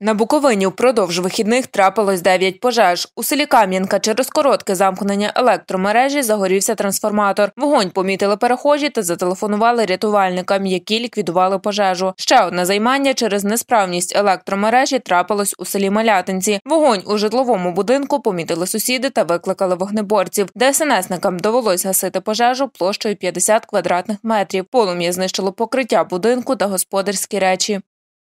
На Буковині впродовж вихідних трапилось 9 пожеж. У селі Кам'янка через коротке замкнення електромережі загорівся трансформатор. Вогонь помітили перехожі та зателефонували рятувальникам, які ліквідували пожежу. Ще одне займання через несправність електромережі трапилось у селі Малятинці. Вогонь у житловому будинку помітили сусіди та викликали вогнеборців. ДСНСникам довелось гасити пожежу площою 50 квадратних метрів. Полум'я знищило покриття будинку та господарські речі.